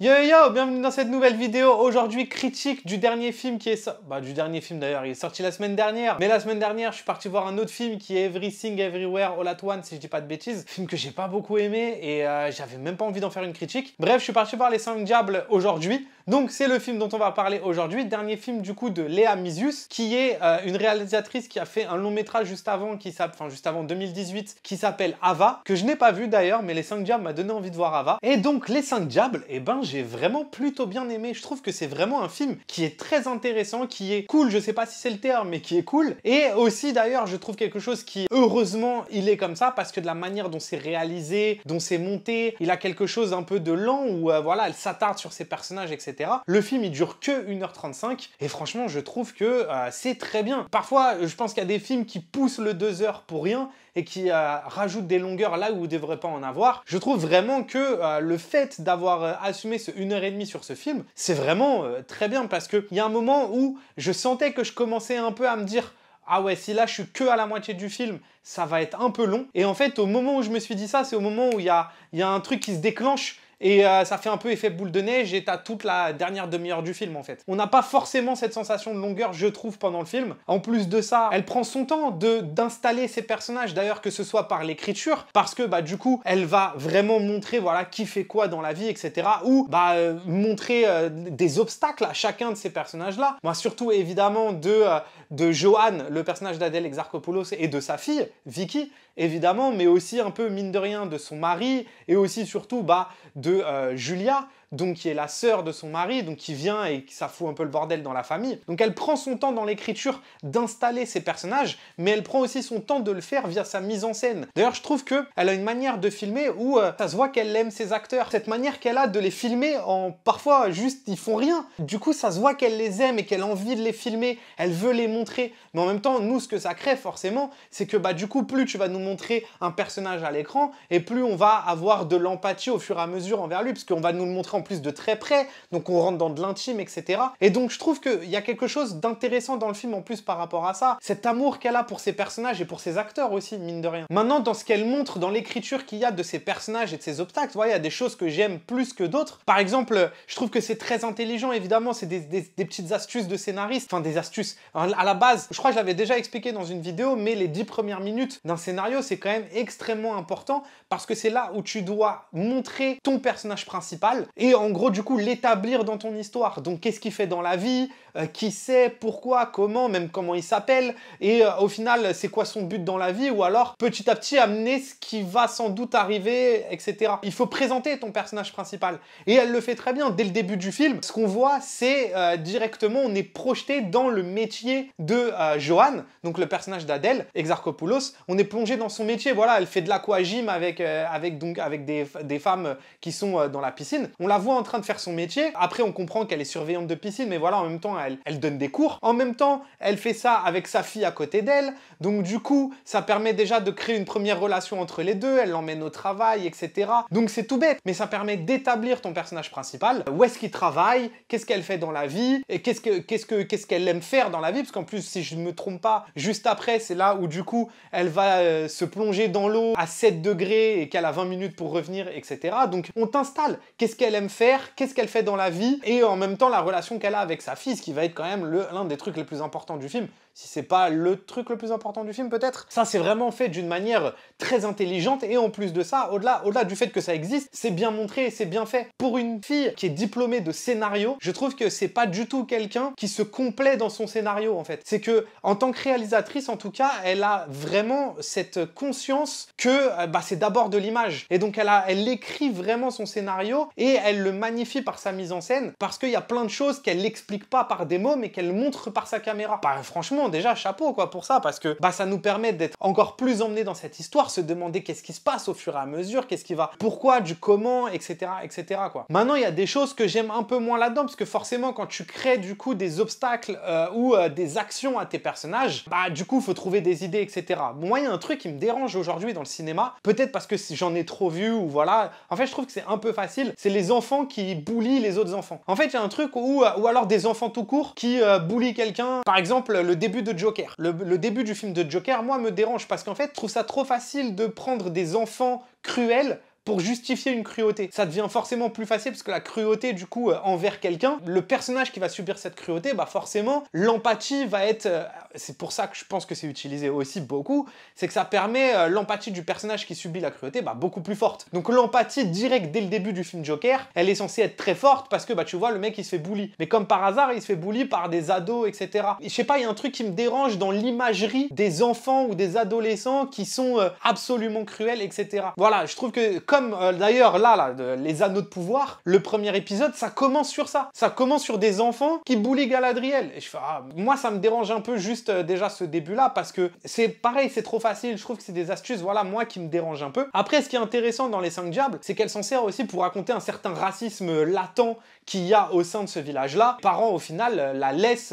Yo yo, bienvenue dans cette nouvelle vidéo. Aujourd'hui, critique du dernier film qui est sorti. Bah, du dernier film d'ailleurs, il est sorti la semaine dernière. Mais la semaine dernière, je suis parti voir un autre film qui est Everything Everywhere All At One, si je dis pas de bêtises. Film que j'ai pas beaucoup aimé et euh, j'avais même pas envie d'en faire une critique. Bref, je suis parti voir Les 5 Diables aujourd'hui. Donc c'est le film dont on va parler aujourd'hui, dernier film du coup de Léa Misius, qui est euh, une réalisatrice qui a fait un long métrage juste avant, qui enfin juste avant 2018, qui s'appelle Ava, que je n'ai pas vu d'ailleurs, mais Les 5 Diables m'a donné envie de voir Ava. Et donc Les 5 Diables, eh ben j'ai vraiment plutôt bien aimé, je trouve que c'est vraiment un film qui est très intéressant, qui est cool, je sais pas si c'est le terme, mais qui est cool. Et aussi d'ailleurs, je trouve quelque chose qui, heureusement, il est comme ça, parce que de la manière dont c'est réalisé, dont c'est monté, il a quelque chose un peu de lent, où euh, voilà, elle s'attarde sur ses personnages, etc. Le film il dure que 1h35 et franchement je trouve que euh, c'est très bien. Parfois je pense qu'il y a des films qui poussent le 2h pour rien et qui euh, rajoutent des longueurs là où vous ne devrez pas en avoir. Je trouve vraiment que euh, le fait d'avoir assumé ce 1h30 sur ce film, c'est vraiment très bien parce qu'il y a un moment où je sentais que je commençais un peu à me dire ah ouais, si là je suis que à la moitié du film, ça va être un peu long. Et en fait, au moment où je me suis dit ça, c'est au moment où il y a, un truc qui se déclenche et euh, ça fait un peu effet boule de neige et t'as toute la dernière demi-heure du film en fait. On n'a pas forcément cette sensation de longueur, je trouve, pendant le film. En plus de ça, elle prend son temps d'installer ses personnages, d'ailleurs que ce soit par l'écriture, parce que bah du coup, elle va vraiment montrer voilà qui fait quoi dans la vie, etc. Ou bah euh, montrer euh, des obstacles à chacun de ces personnages-là. Moi, surtout évidemment de de Johan, le personnage d'Adèle Exarchopoulos et de sa fille Vicky, évidemment, mais aussi un peu mine de rien de son mari et aussi surtout bah, de euh, Julia donc qui est la sœur de son mari, donc qui vient et ça fout un peu le bordel dans la famille. Donc elle prend son temps dans l'écriture d'installer ses personnages, mais elle prend aussi son temps de le faire via sa mise en scène. D'ailleurs, je trouve que elle a une manière de filmer où euh, ça se voit qu'elle aime ses acteurs. Cette manière qu'elle a de les filmer en parfois juste ils font rien. Du coup, ça se voit qu'elle les aime et qu'elle a envie de les filmer, elle veut les montrer. Mais en même temps, nous ce que ça crée forcément, c'est que bah du coup, plus tu vas nous montrer un personnage à l'écran et plus on va avoir de l'empathie au fur et à mesure envers lui parce qu'on va nous le montrer en plus de très près, donc on rentre dans de l'intime, etc. Et donc je trouve qu'il y a quelque chose d'intéressant dans le film en plus par rapport à ça, cet amour qu'elle a pour ses personnages et pour ses acteurs aussi, mine de rien. Maintenant, dans ce qu'elle montre, dans l'écriture qu'il y a de ses personnages et de ses obstacles, il y a des choses que j'aime plus que d'autres. Par exemple, je trouve que c'est très intelligent, évidemment, c'est des, des, petites astuces de scénariste, enfin des astuces. À la base, je crois que je l'avais déjà expliqué dans une vidéo, mais les dix premières minutes d'un scénario, c'est quand même extrêmement important parce que c'est là où tu dois montrer ton personnage principal et en gros, du coup, l'établir dans ton histoire. Donc, qu'est-ce qu'il fait dans la vie euh, qui sait pourquoi, comment, même comment il s'appelle, et euh, au final, c'est quoi son but dans la vie, ou alors petit à petit amener ce qui va sans doute arriver, etc. Il faut présenter ton personnage principal. Et elle le fait très bien dès le début du film. Ce qu'on voit, c'est euh, directement, on est projeté dans le métier de Johan, donc le personnage d'Adèle, Exarchopoulos. On est plongé dans son métier. Voilà, elle fait de l'aquagym avec, avec, donc, avec des, des femmes qui sont dans la piscine. On la voit en train de faire son métier. Après, on comprend qu'elle est surveillante de piscine, mais voilà, en même temps, elle, donne des cours. En même temps, elle fait ça avec sa fille à côté d'elle. Donc du coup, ça permet déjà de créer une première relation entre les deux. Elle l'emmène au travail, etc. Donc c'est tout bête, mais ça permet d'établir ton personnage principal. Où est-ce qu'il travaille Qu'est-ce qu'elle fait dans la vie Et qu'est-ce que qu'est-ce que qu'est-ce qu'elle aime faire dans la vie Parce qu'en plus, si je ne me trompe pas, juste après, c'est là où du coup, elle va euh, se plonger dans l'eau à 7 degrés et qu'elle a 20 minutes pour revenir, etc. Donc on t'installe. Qu'est-ce qu'elle aime faire Qu'est-ce qu'elle fait dans la vie Et en même temps, la relation qu'elle a avec sa fille, va être quand même l'un des trucs les plus importants du film si c'est pas le truc le plus important du film peut-être. Ça c'est vraiment fait d'une manière très intelligente et en plus de ça, au-delà au du fait que ça existe, c'est bien montré et c'est bien fait. Pour une fille qui est diplômée de scénario, je trouve que c'est pas du tout quelqu'un qui se complaît dans son scénario en fait. C'est que en tant que réalisatrice en tout cas, elle a vraiment cette conscience que euh, bah, c'est d'abord de l'image et donc elle, a, elle écrit vraiment son scénario et elle le magnifie par sa mise en scène parce qu'il y a plein de choses qu'elle n'explique pas par des mots mais qu'elle montre par sa caméra. Bah, franchement déjà chapeau quoi pour ça, parce que bah, ça nous permet d'être encore plus emmenés dans cette histoire, se demander qu'est-ce qui se passe au fur et à mesure, qu'est-ce qui va, pourquoi, du comment, etc. etc. Quoi. Maintenant, il y a des choses que j'aime un peu moins là-dedans, parce que forcément, quand tu crées du coup des obstacles euh, ou euh, des actions à tes personnages, bah du coup, faut trouver des idées, etc. Moi, il y a un truc qui me dérange aujourd'hui dans le cinéma, peut-être parce que j'en ai trop vu ou voilà. En fait, je trouve que c'est un peu facile, c'est les enfants qui boulient les autres enfants. En fait, il y a un truc où, euh, ou alors des enfants tout court qui boulient quelqu'un. Par exemple, le début de Joker. Le, le, début du film de Joker, moi, me dérange parce qu'en fait, je trouve ça trop facile de prendre des enfants cruels pour justifier une cruauté. Ça devient forcément plus facile parce que la cruauté du coup euh, envers quelqu'un, le personnage qui va subir cette cruauté, bah forcément l'empathie va être, euh, c'est pour ça que je pense que c'est utilisé aussi beaucoup, c'est que ça permet euh, l'empathie du personnage qui subit la cruauté bah, beaucoup plus forte. Donc l'empathie directe dès le début du film Joker, elle est censée être très forte parce que bah tu vois le mec il se fait bully, mais comme par hasard il se fait bully par des ados etc. je sais pas, il y a un truc qui me dérange dans l'imagerie des enfants ou des adolescents qui sont absolument cruels etc. Voilà, je trouve que comme euh, d'ailleurs là, les anneaux de pouvoir, le premier épisode, ça commence sur ça. Ça commence sur des enfants qui boulient Galadriel. Et je fais, ah, moi ça me dérange un peu juste euh, déjà ce début-là parce que c'est pareil, c'est trop facile. Je trouve que c'est des astuces, voilà, moi qui me dérange un peu. Après, ce qui est intéressant dans Les 5 Diables, c'est qu'elle s'en sert aussi pour raconter un certain racisme latent qu'il y a au sein de ce village-là. Parents, au final, euh, la laissent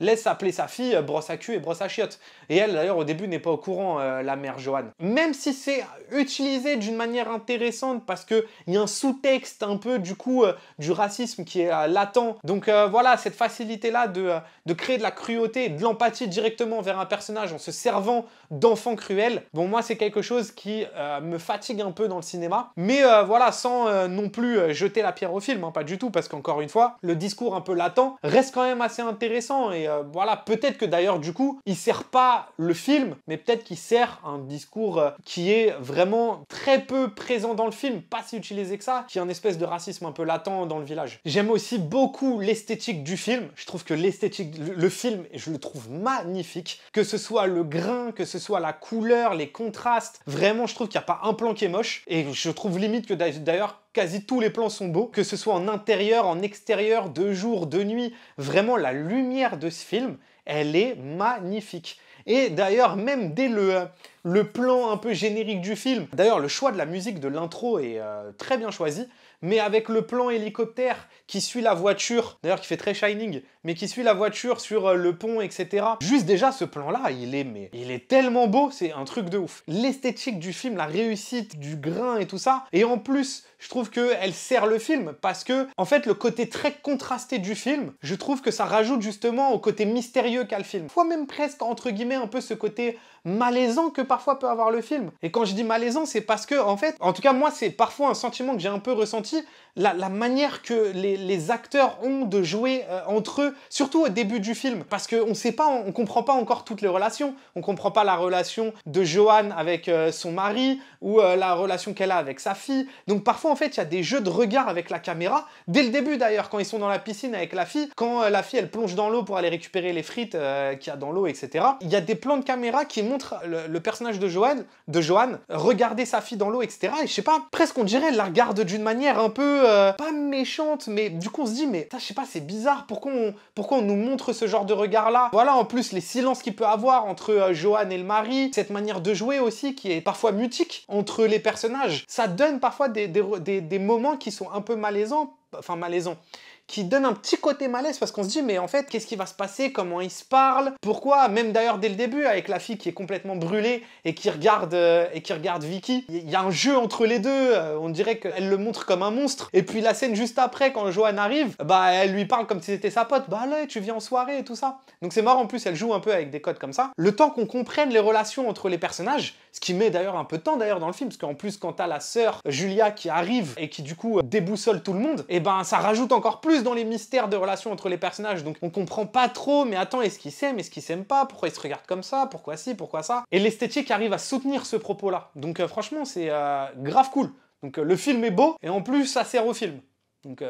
laisse appeler sa fille euh, brosse à cul et brosse à chiottes. Et elle, d'ailleurs, au début, n'est pas au courant, euh, la mère Joanne. Même si c'est utilisé d'une manière intéressante, parce qu'il y a un sous-texte un peu, du coup, euh, du racisme qui est latent. Donc voilà, cette facilité-là de, créer de la cruauté, de l'empathie directement vers un personnage en se servant d'enfants cruels, bon, moi, c'est quelque chose qui me fatigue un peu dans le cinéma. Mais voilà, sans non plus jeter la pierre au film, hein, pas du tout, parce qu'encore une fois, le discours un peu latent reste quand même assez intéressant et euh, voilà, peut-être que d'ailleurs, du coup, il sert pas le film, mais peut-être qu'il sert un discours euh, qui est vraiment très peu présent dans le film, pas si utilisé que ça, qui est un espèce de racisme un peu latent dans le village. J'aime aussi beaucoup l'esthétique du film. Je trouve que l'esthétique, le, le film, je le trouve magnifique. Que ce soit le grain, que ce soit la couleur, les contrastes. Vraiment, je trouve qu'il n'y a pas un plan qui est moche. Et je trouve limite que d'ailleurs, Quasi tous les plans sont beaux, que ce soit en intérieur, en extérieur, de jour, de nuit. Vraiment, la lumière de ce film, elle est magnifique. Et d'ailleurs, même dès le, plan un peu générique du film, d'ailleurs, le choix de la musique de l'intro est euh, très bien choisi mais avec le plan hélicoptère qui suit la voiture, d'ailleurs qui fait très Shining, mais qui suit la voiture sur euh, le pont, etc. Juste déjà, ce plan-là, il est, mais, il est tellement beau, c'est un truc de ouf. L'esthétique du film, la réussite du grain et tout ça, et en plus, je trouve que elle sert le film parce que, en fait, le côté très contrasté du film, je trouve que ça rajoute justement au côté mystérieux qu'a le film. Fois même presque, entre guillemets, un peu ce côté malaisant que parfois peut avoir le film. Et quand je dis malaisant, c'est parce que, en fait, en tout cas, moi, c'est parfois un sentiment que j'ai un peu ressenti, la, manière que les, acteurs ont de jouer euh, entre eux, surtout au début du film, parce qu'on sait pas, on, ne comprend pas encore toutes les relations. On ne comprend pas la relation de Joanne avec euh, son mari ou euh, la relation qu'elle a avec sa fille. Donc parfois, en fait, il y a des jeux de regard avec la caméra, dès le début d'ailleurs, quand ils sont dans la piscine avec la fille, quand la fille, elle plonge dans l'eau pour aller récupérer les frites qu'il y a dans l'eau, etc. Il y a des plans de caméra qui montre le, personnage de Johan, de regarder sa fille dans l'eau, etc. Et je sais pas, presque on dirait, la regarde d'une manière un peu euh, pas méchante, mais du coup on se dit, mais je sais pas, c'est bizarre, pourquoi on, pourquoi on nous montre ce genre de regard-là Voilà, en plus, les silences qu'il peut avoir entre euh, Johan et le mari, cette manière de jouer aussi qui est parfois mutique entre les personnages, ça donne parfois des, des, moments qui sont un peu malaisants enfin malaisants, qui donne un petit côté malaise parce qu'on se dit mais en fait qu'est-ce qui va se passer, comment ils se parlent, pourquoi, même d'ailleurs dès le début avec la fille qui est complètement brûlée et qui regarde, euh, et qui regarde Vicky, il y a un jeu entre les deux, euh, on dirait qu'elle le montre comme un monstre et puis la scène juste après quand Johan arrive, bah elle lui parle comme si c'était sa pote, bah là tu viens en soirée et tout ça. Donc c'est marrant en plus elle joue un peu avec des codes comme ça. Le temps qu'on comprenne les relations entre les personnages, ce qui met d'ailleurs un peu de temps d'ailleurs dans le film parce qu'en plus quand t'as la sœur Julia qui arrive et qui du coup euh, déboussole tout le monde, et eh ben ça rajoute encore plus dans les mystères de relations entre les personnages, donc on comprend pas trop, mais attends, est-ce qu'ils s'aiment, est-ce qu'ils s'aiment pas, pourquoi ils se regardent comme ça, pourquoi si, pourquoi ça. Et l'esthétique arrive à soutenir ce propos-là. Donc euh, franchement, c'est euh, grave cool. Donc euh, le film est beau, et en plus, ça sert au film. Donc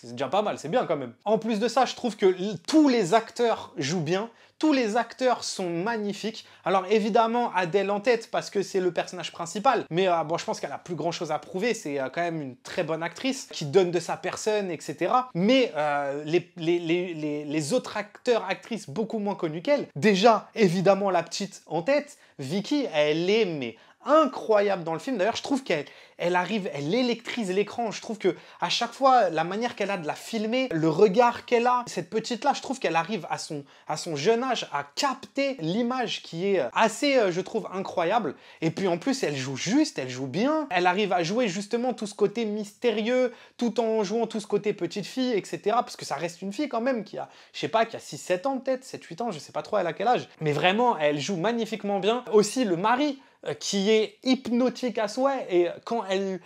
c'est déjà pas mal, c'est bien quand même. En plus de ça, je trouve que tous les acteurs jouent bien, tous les acteurs sont magnifiques. Alors évidemment, Adèle en tête parce que c'est le personnage principal. Mais euh, bon, je pense qu'elle a plus grand chose à prouver. C'est euh, quand même une très bonne actrice qui donne de sa personne, etc. Mais euh, les, autres acteurs, actrices beaucoup moins connus qu'elle. Déjà, évidemment, la petite en tête, Vicky, elle est mais incroyable dans le film. D'ailleurs, je trouve qu'elle elle arrive, elle électrise l'écran. Je trouve que à chaque fois, la manière qu'elle a de la filmer, le regard qu'elle a, cette petite là, je trouve qu'elle arrive à son, à son jeune âge à capter l'image qui est euh, assez, euh, je trouve, incroyable. Et puis en plus, elle joue juste, elle joue bien. Elle arrive à jouer justement tout ce côté mystérieux, tout en jouant tout ce côté petite fille, etc. Parce que ça reste une fille quand même qui a, je sais pas, qui a 6-7 ans peut-être, 7-8 ans, je sais pas trop elle a quel âge. Mais vraiment, elle joue magnifiquement bien. Aussi, le mari, euh, qui est hypnotique à souhait. Et quand elle,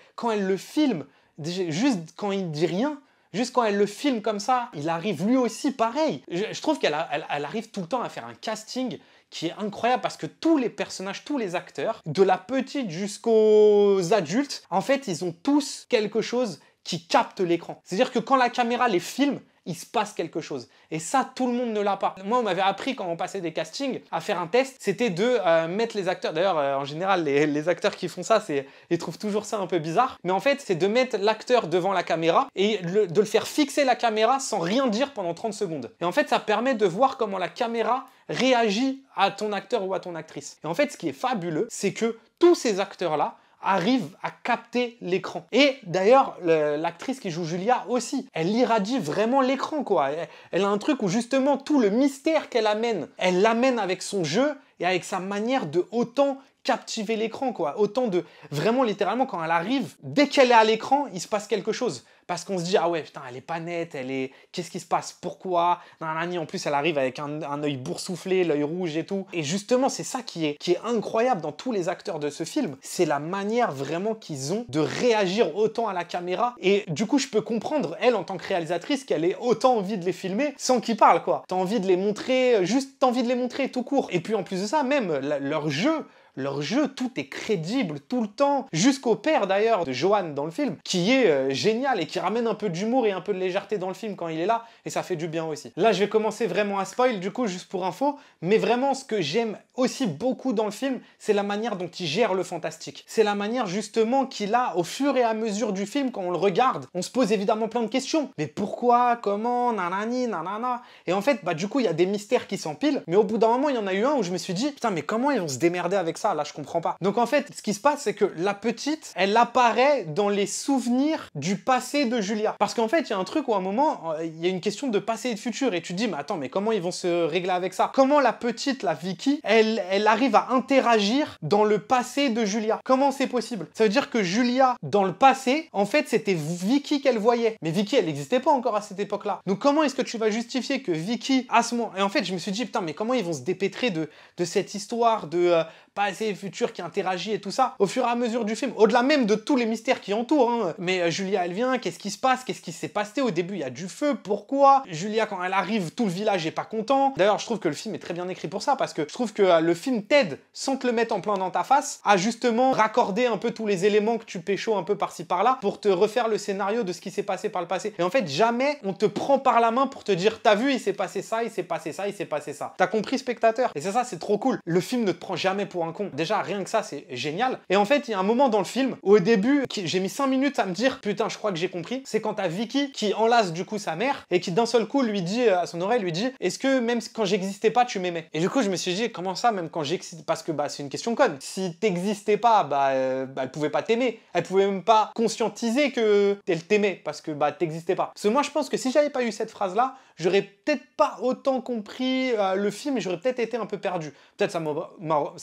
le filme, juste quand il dit rien, Juste quand elle le filme comme ça, il arrive lui aussi pareil. Je, trouve qu'elle arrive tout le temps à faire un casting qui est incroyable parce que tous les personnages, tous les acteurs, de la petite jusqu'aux adultes, en fait, ils ont tous quelque chose qui capte l'écran. C'est-à-dire que quand la caméra les filme, il se passe quelque chose. Et ça, tout le monde ne l'a pas. Moi, on m'avait appris quand on passait des castings à faire un test, c'était de euh, mettre les acteurs. D'ailleurs, euh, en général, les, acteurs qui font ça, ils trouvent toujours ça un peu bizarre. Mais en fait, c'est de mettre l'acteur devant la caméra et de le faire fixer la caméra sans rien dire pendant 30 secondes. Et en fait, ça permet de voir comment la caméra réagit à ton acteur ou à ton actrice. Et en fait, ce qui est fabuleux, c'est que tous ces acteurs-là, arrive à capter l'écran. Et d'ailleurs, l'actrice qui joue Julia aussi, elle irradie vraiment l'écran, quoi. Elle, a un truc où justement tout le mystère qu'elle amène, elle l'amène avec son jeu et avec sa manière de autant captiver l'écran, quoi. Autant de... Vraiment, littéralement, quand elle arrive, dès qu'elle est à l'écran, il se passe quelque chose. Parce qu'on se dit, ah ouais, putain, elle est pas nette, elle est... Qu'est-ce qui se passe Pourquoi En plus, elle arrive avec un, un œil boursouflé, l'œil rouge et tout. Et justement, c'est ça qui est, qui est incroyable dans tous les acteurs de ce film. C'est la manière vraiment qu'ils ont de réagir autant à la caméra. Et du coup, je peux comprendre, elle, en tant que réalisatrice, qu'elle ait autant envie de les filmer sans qu'ils parlent, quoi. T'as envie de les montrer, euh, juste t'as envie de les montrer tout court. Et puis, en plus de ça, même, leur jeu leur jeu, tout est crédible tout le temps, jusqu'au père d'ailleurs de Johan dans le film, qui est euh, génial et qui ramène un peu d'humour et un peu de légèreté dans le film quand il est là, et ça fait du bien aussi. Là, je vais commencer vraiment à spoil, du coup, juste pour info, mais vraiment, ce que j'aime aussi beaucoup dans le film, c'est la manière dont il gère le fantastique. C'est la manière justement qu'il a au fur et à mesure du film, quand on le regarde, on se pose évidemment plein de questions. Mais pourquoi Comment Nanani Nanana Et en fait, bah du coup, il y a des mystères qui s'empilent, mais au bout d'un moment, il y en a eu un où je me suis dit, putain, mais comment ils vont se démerder avec ça Là, je comprends pas. Donc en fait, ce qui se passe, c'est que la petite, elle apparaît dans les souvenirs du passé de Julia. Parce qu'en fait, il y a un truc où à un moment, euh, il y a une question de passé et de futur. Et tu te dis, mais attends, mais comment ils vont se régler avec ça Comment la petite, la Vicky, elle, elle arrive à interagir dans le passé de Julia Comment c'est possible Ça veut dire que Julia, dans le passé, en fait, c'était Vicky qu'elle voyait. Mais Vicky, elle n'existait pas encore à cette époque-là. Donc comment est-ce que tu vas justifier que Vicky, à ce moment... Et en fait, je me suis dit, putain, mais comment ils vont se dépêtrer de, de cette histoire de... Euh, Passé futur qui interagit et tout ça. Au fur et à mesure du film, au-delà même de tous les mystères qui entourent, hein. mais euh, Julia elle vient, qu'est-ce qui se passe, qu'est-ce qui s'est passé au début, il y a du feu, pourquoi Julia quand elle arrive, tout le village est pas content. D'ailleurs, je trouve que le film est très bien écrit pour ça parce que je trouve que euh, le film t'aide sans te le mettre en plein dans ta face à justement raccorder un peu tous les éléments que tu pécho un peu par-ci par-là pour te refaire le scénario de ce qui s'est passé par le passé. Et en fait, jamais on te prend par la main pour te dire t'as vu, il s'est passé ça, il s'est passé ça, il s'est passé ça. T'as compris spectateur Et c'est ça, c'est trop cool. Le film ne te prend jamais pour un Déjà, rien que ça, c'est génial. Et en fait, il y a un moment dans le film, au début, j'ai mis 5 minutes à me dire, putain, je crois que j'ai compris. C'est quand t'as Vicky qui enlace du coup sa mère et qui d'un seul coup lui dit euh, à son oreille, lui dit, est-ce que même quand j'existais pas, tu m'aimais Et du coup, je me suis dit, comment ça, même quand j'existe Parce que bah, c'est une question conne. Si t'existais pas, bah, euh, bah elle pouvait pas t'aimer. Elle pouvait même pas conscientiser que elle t'aimait parce que bah, t'existais pas. Parce que moi, je pense que si j'avais pas eu cette phrase là, j'aurais peut-être pas autant compris euh, le film et j'aurais peut-être été un peu perdu. Peut-être ça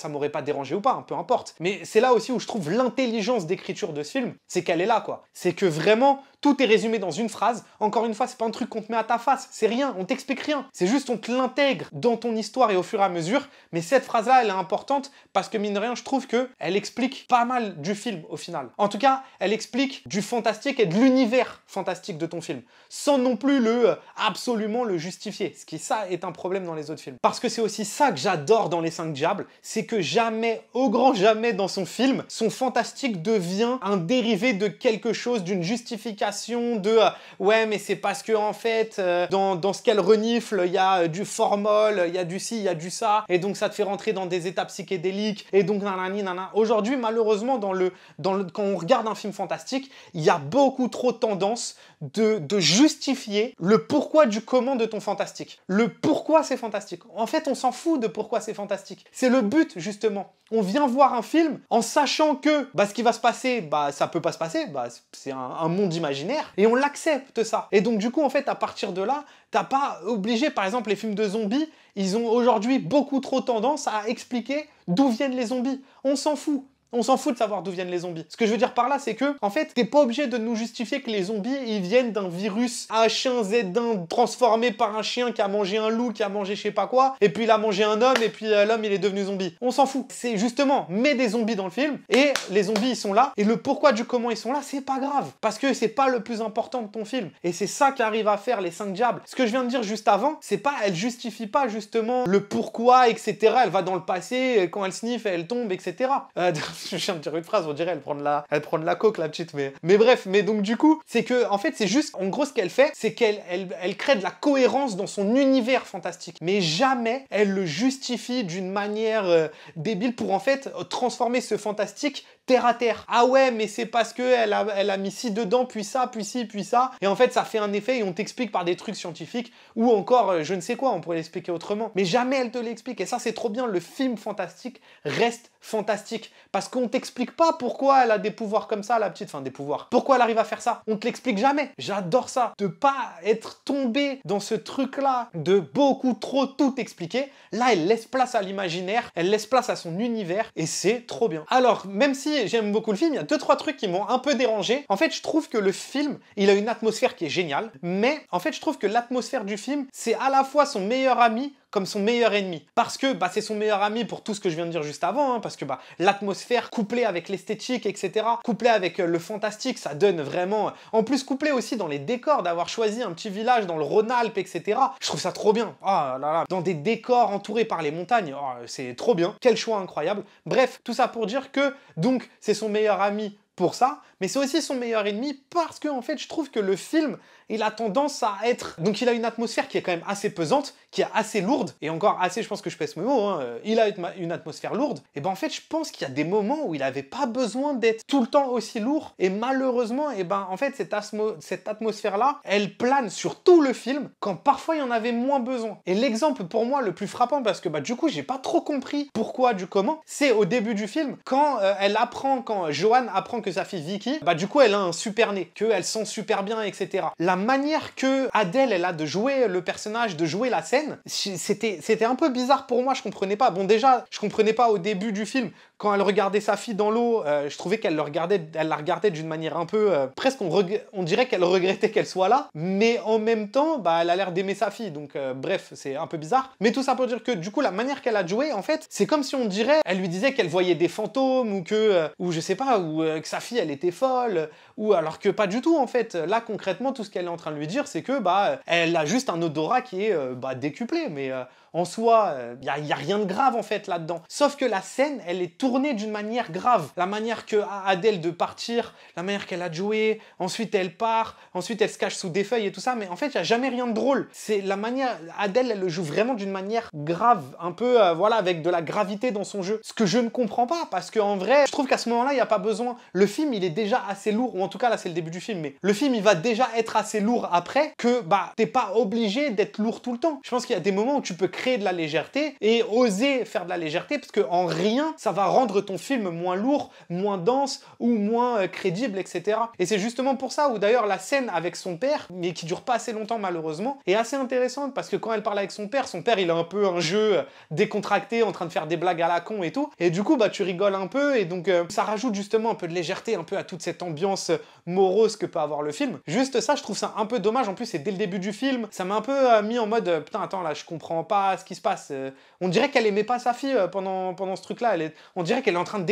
m'aurait pas dérangé ou pas, hein, peu importe. Mais c'est là aussi où je trouve l'intelligence d'écriture de ce film, c'est qu'elle est là quoi. C'est que vraiment, tout est résumé dans une phrase. Encore une fois, c'est pas un truc qu'on te met à ta face, c'est rien, on t'explique rien. C'est juste on te l'intègre dans ton histoire et au fur et à mesure. Mais cette phrase-là, elle est importante parce que mine de rien, je trouve que elle explique pas mal du film au final. En tout cas, elle explique du fantastique et de l'univers fantastique de ton film, sans non plus le euh, absolument le justifier. Ce qui ça est un problème dans les autres films. Parce que c'est aussi ça que j'adore dans Les Cinq Diables, c'est que jamais, au grand jamais dans son film, son fantastique devient un dérivé de quelque chose, d'une justification de euh, ouais mais c'est parce que en fait euh, dans, ce qu'elle renifle il y a euh, du formol, il y a du ci, il y a du ça et donc ça te fait rentrer dans des étapes psychédéliques et donc nanani nanana. Aujourd'hui malheureusement dans le, dans quand on regarde un film fantastique il y a beaucoup trop de tendance de, de justifier le pourquoi du comment de ton fantastique. Le pourquoi c'est fantastique. En fait on s'en fout de pourquoi c'est fantastique. C'est le but justement. On vient voir un film en sachant que bah, ce qui va se passer bah, ça peut pas se passer, bah, c'est un, un monde imaginaire et on l'accepte ça. Et donc du coup en fait à partir de là, t'as pas obligé par exemple les films de zombies, ils ont aujourd'hui beaucoup trop tendance à expliquer d'où viennent les zombies. On s'en fout. On s'en fout de savoir d'où viennent les zombies. Ce que je veux dire par là, c'est que, en fait, t'es pas obligé de nous justifier que les zombies, ils viennent d'un virus H1Z1 transformé par un chien qui a mangé un loup, qui a mangé je sais pas quoi, et puis il a mangé un homme, et puis euh, l'homme, il est devenu zombie. On s'en fout. C'est justement, mets des zombies dans le film, et les zombies, ils sont là, et le pourquoi du comment ils sont là, c'est pas grave. Parce que c'est pas le plus important de ton film. Et c'est ça qu'arrivent à faire les 5 diables. Ce que je viens de dire juste avant, c'est pas, elle justifie pas justement le pourquoi, etc. Elle va dans le passé, quand elle sniffe, elle tombe, etc. je viens de dire une phrase, on dirait elle prend la, elle la coke la petite, mais, mais bref, mais donc du coup, c'est que en fait c'est juste, en gros ce qu'elle fait, c'est qu'elle elle, crée de la cohérence dans son univers fantastique, mais jamais elle le justifie d'une manière euh, débile pour en fait transformer ce fantastique terre à terre. Ah ouais, mais c'est parce que elle a, elle a mis ci dedans, puis ça, puis ci, puis ça. Et en fait, ça fait un effet et on t'explique par des trucs scientifiques ou encore euh, je ne sais quoi, on pourrait l'expliquer autrement. Mais jamais elle te l'explique. Et ça, c'est trop bien. Le film fantastique reste fantastique parce qu'on t'explique pas pourquoi elle a des pouvoirs comme ça, la petite, enfin des pouvoirs. Pourquoi elle arrive à faire ça On te l'explique jamais. J'adore ça. De pas être tombé dans ce truc-là de beaucoup trop tout expliquer. Là, elle laisse place à l'imaginaire, elle laisse place à son univers et c'est trop bien. Alors, même si j'aime beaucoup le film, il y a deux trois trucs qui m'ont un peu dérangé. En fait, je trouve que le film, il a une atmosphère qui est géniale, mais en fait, je trouve que l'atmosphère du film, c'est à la fois son meilleur ami comme son meilleur ennemi. Parce que bah, c'est son meilleur ami pour tout ce que je viens de dire juste avant, hein, parce que bah, l'atmosphère couplée avec l'esthétique, etc., couplée avec euh, le fantastique, ça donne vraiment... En plus, couplé aussi dans les décors, d'avoir choisi un petit village dans le Rhône-Alpes, etc., je trouve ça trop bien. Ah là là, dans des décors entourés par les montagnes, oh, c'est trop bien. Quel choix incroyable. Bref, tout ça pour dire que, donc, c'est son meilleur ami pour ça, mais c'est aussi son meilleur ennemi parce que en fait je trouve que le film il a tendance à être donc il a une atmosphère qui est quand même assez pesante qui est assez lourde, et encore assez, je pense que je pèse mes mots, hein, euh, il a une atmosphère lourde, et ben en fait, je pense qu'il y a des moments où il n'avait pas besoin d'être tout le temps aussi lourd, et malheureusement, et ben en fait, cette, cette atmosphère-là, elle plane sur tout le film, quand parfois il y en avait moins besoin. Et l'exemple pour moi le plus frappant, parce que bah, du coup, j'ai pas trop compris pourquoi, du comment, c'est au début du film, quand euh, elle apprend, quand Joanne apprend que sa fille Vicky, bah du coup, elle a un super nez, qu'elle sent super bien, etc. La manière que Adèle, elle a de jouer le personnage, de jouer la scène, c'était un peu bizarre pour moi, je comprenais pas. Bon déjà, je comprenais pas au début du film quand elle regardait sa fille dans l'eau, euh, je trouvais qu'elle regardait, la regardait d'une manière un peu... Euh, presque, on, dirait qu'elle regrettait qu'elle soit là, mais en même temps, bah, elle a l'air d'aimer sa fille, donc euh, bref, c'est un peu bizarre. Mais tout ça pour dire que du coup, la manière qu'elle a joué, en fait, c'est comme si on dirait, elle lui disait qu'elle voyait des fantômes, ou que... ou je sais pas, ou que sa fille, elle était folle, ou alors que pas du tout, en fait. Là, concrètement, tout ce qu'elle est en train de lui dire, c'est que, bah, elle a juste un odorat qui est, bah, décuplé, mais... En soi, il euh, n'y a, rien de grave en fait là-dedans. Sauf que la scène, elle est tournée d'une manière grave. La manière que Adèle de partir, la manière qu'elle a joué ensuite elle part, ensuite elle se cache sous des feuilles et tout ça, mais en fait, il n'y a jamais rien de drôle. C'est la manière... Adèle, elle le joue vraiment d'une manière grave, un peu, euh, voilà, avec de la gravité dans son jeu. Ce que je ne comprends pas, parce qu'en vrai, je trouve qu'à ce moment-là, il n'y a pas besoin. Le film, il est déjà assez lourd, ou en tout cas, là, c'est le début du film, mais le film, il va déjà être assez lourd après que, bah, t'es pas obligé d'être lourd tout le temps. Je pense qu'il y a des moments où tu peux créer de la légèreté et oser faire de la légèreté parce que en rien ça va rendre ton film moins lourd, moins dense ou moins euh, crédible, etc. Et c'est justement pour ça où d'ailleurs la scène avec son père, mais qui dure pas assez longtemps malheureusement, est assez intéressante parce que quand elle parle avec son père, son père il a un peu un jeu euh, décontracté en train de faire des blagues à la con et tout, et du coup bah tu rigoles un peu et donc euh, ça rajoute justement un peu de légèreté un peu à toute cette ambiance morose que peut avoir le film. Juste ça, je trouve ça un peu dommage. En plus, c'est dès le début du film, ça m'a un peu mis en mode putain attends là je comprends pas ce qui se passe. Euh, on dirait qu'elle aimait pas sa fille euh, pendant, pendant ce truc-là. On dirait qu'elle est en train de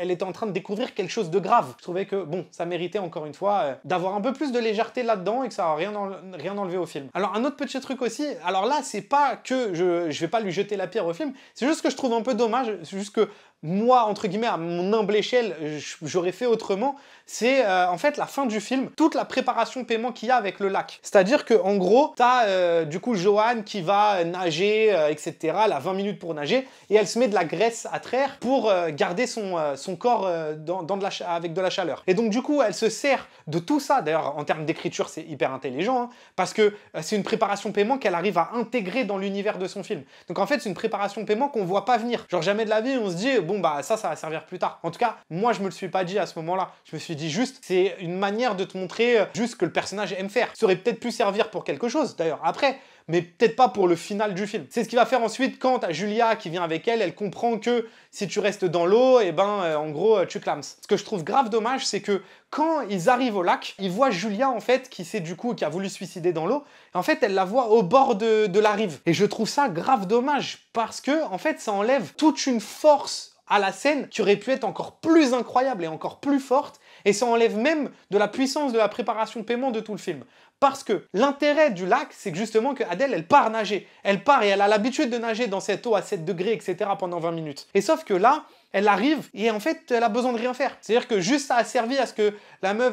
elle était en train de découvrir quelque chose de grave. Je trouvais que, bon, ça méritait encore une fois euh, d'avoir un peu plus de légèreté là-dedans et que ça n'a rien, rien enlevé au film. Alors, un autre petit truc aussi, alors là, c'est pas que je, je vais pas lui jeter la pierre au film, c'est juste que je trouve un peu dommage, c'est juste que moi, entre guillemets, à mon humble échelle, j'aurais fait autrement, c'est euh, en fait la fin du film, toute la préparation paiement qu'il y a avec le lac. C'est-à-dire que en gros, t'as as euh, du coup Joanne qui va euh, nager, etc. Elle a 20 minutes pour nager et elle se met de la graisse à traire pour garder son, son corps dans, de la avec de la chaleur. Et donc du coup, elle se sert de tout ça. D'ailleurs, en termes d'écriture, c'est hyper intelligent hein, parce que c'est une préparation paiement qu'elle arrive à intégrer dans l'univers de son film. Donc en fait, c'est une préparation paiement qu'on voit pas venir. Genre jamais de la vie, on se dit bon, bah ça, ça va servir plus tard. En tout cas, moi, je me le suis pas dit à ce moment-là. Je me suis dit juste, c'est une manière de te montrer euh, juste que le personnage aime faire. Ça aurait peut-être pu servir pour quelque chose, d'ailleurs, après mais peut-être pas pour le final du film. C'est ce qu'il va faire ensuite quand à Julia qui vient avec elle, elle comprend que si tu restes dans l'eau, et eh ben euh, en gros euh, tu clames. Ce que je trouve grave dommage, c'est que quand ils arrivent au lac, ils voient Julia en fait qui sait du coup qui a voulu suicider dans l'eau. En fait, elle la voit au bord de, de la rive. Et je trouve ça grave dommage parce que en fait, ça enlève toute une force à la scène tu aurais pu être encore plus incroyable et encore plus forte, et ça enlève même de la puissance de la préparation de paiement de tout le film. Parce que l'intérêt du lac, c'est justement que Adèle, elle part nager. Elle part et elle a l'habitude de nager dans cette eau à 7 degrés, etc. pendant 20 minutes. Et sauf que là, elle arrive et en fait elle a besoin de rien faire. C'est-à-dire que juste ça a servi à ce que la meuf,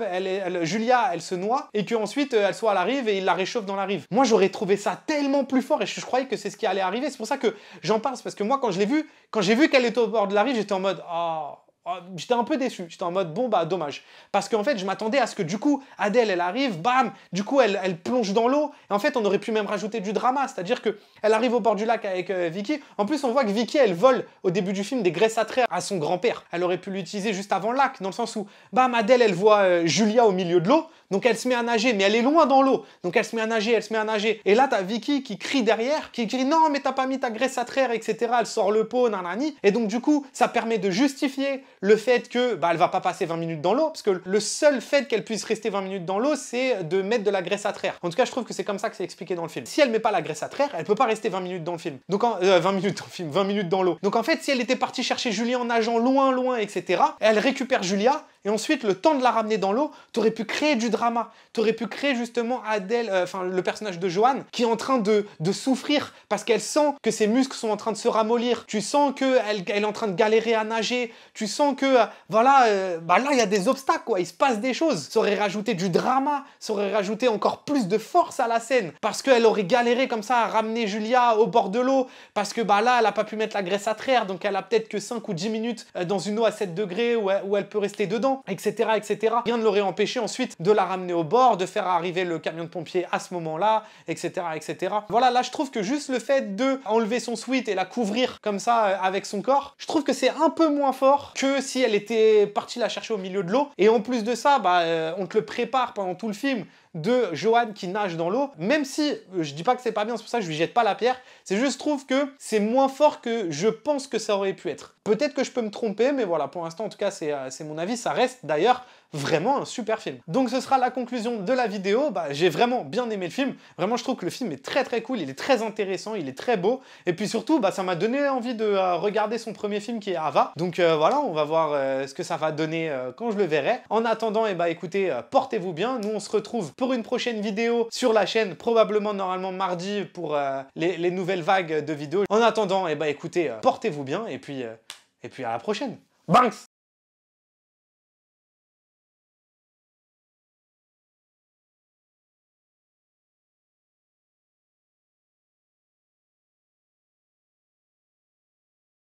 Julia, elle se noie et qu'ensuite euh, elle soit à la rive et il la réchauffe dans la rive. Moi j'aurais trouvé ça tellement plus fort et je, croyais que c'est ce qui allait arriver. C'est pour ça que j'en parle, parce que moi quand je l'ai vu, quand j'ai vu qu'elle était au bord de la rive, j'étais en mode oh ah, j'étais un peu déçu. J'étais en mode bon bah dommage. Parce qu'en fait je m'attendais à ce que du coup Adèle elle arrive, bam, du coup elle, plonge dans l'eau. Et en fait on aurait pu même rajouter du drama, c'est-à-dire que elle arrive au bord du lac avec euh, Vicky. En plus on voit que Vicky elle vole au début du film des graisses à traire à son grand-père. Elle aurait pu l'utiliser juste avant le lac, dans le sens où bam Adèle elle voit euh, Julia au milieu de l'eau, donc elle se met à nager, mais elle est loin dans l'eau, donc elle se met à nager, elle se met à nager. Et là t'as Vicky qui crie derrière, qui crie non mais t'as pas mis ta graisse à traire, etc. Elle sort le pot, nanani. Et donc du coup ça permet de justifier le fait que bah, elle va pas passer 20 minutes dans l'eau, parce que le seul fait qu'elle puisse rester 20 minutes dans l'eau, c'est de mettre de la graisse à traire. En tout cas, je trouve que c'est comme ça que c'est expliqué dans le film. Si elle met pas la graisse à traire, elle peut pas rester 20 minutes dans le film. Donc 20 euh, minutes dans le film, 20 minutes dans l'eau. Donc en fait, si elle était partie chercher Julia en nageant loin, loin, etc., elle récupère Julia et ensuite le temps de la ramener dans l'eau, tu aurais pu créer du drama, tu aurais pu créer justement Adèle, euh, enfin le personnage de Joanne, qui est en train de, souffrir parce qu'elle sent que ses muscles sont en train de se ramollir, tu sens qu'elle est en train de galérer à nager, tu sens que, euh, voilà, euh, bah là il y a des obstacles quoi, il se passe des choses, ça aurait rajouté du drama, ça aurait rajouté encore plus de force à la scène, parce qu'elle aurait galéré comme ça à ramener Julia au bord de l'eau, parce que bah là elle a pas pu mettre la graisse à traire, donc elle a peut-être que 5 ou 10 minutes dans une eau à 7 degrés où elle peut rester dedans, etc., etc. Rien ne l'aurait empêché ensuite de la ramener au bord, de faire arriver le camion de pompier à ce moment-là, etc., etc. Voilà, là je trouve que juste le fait de enlever son sweat et la couvrir comme ça euh, avec son corps, je trouve que c'est un peu moins fort que si elle était partie la chercher au milieu de l'eau. Et en plus de ça, bah, euh, on te le prépare pendant tout le film de Johan qui nage dans l'eau. Même si euh, je dis pas que c'est pas bien, c'est pour ça que je lui jette pas la pierre. C'est juste trouve que c'est moins fort que je pense que ça aurait pu être. Peut-être que je peux me tromper, mais voilà, pour l'instant en tout cas c'est euh, mon avis. Ça reste d'ailleurs vraiment un super film. Donc ce sera la conclusion de la vidéo, bah, j'ai vraiment bien aimé le film, vraiment je trouve que le film est très très cool, il est très intéressant, il est très beau, et puis surtout bah, ça m'a donné envie de euh, regarder son premier film qui est Ava, donc euh, voilà, on va voir euh, ce que ça va donner quand je le verrai. En attendant, et eh bah écoutez, portez-vous bien, nous on se retrouve pour une prochaine vidéo sur la chaîne, probablement normalement mardi pour les, nouvelles vagues de vidéos. En attendant, et eh bah écoutez, portez-vous bien, et puis, et puis à la prochaine. BANGS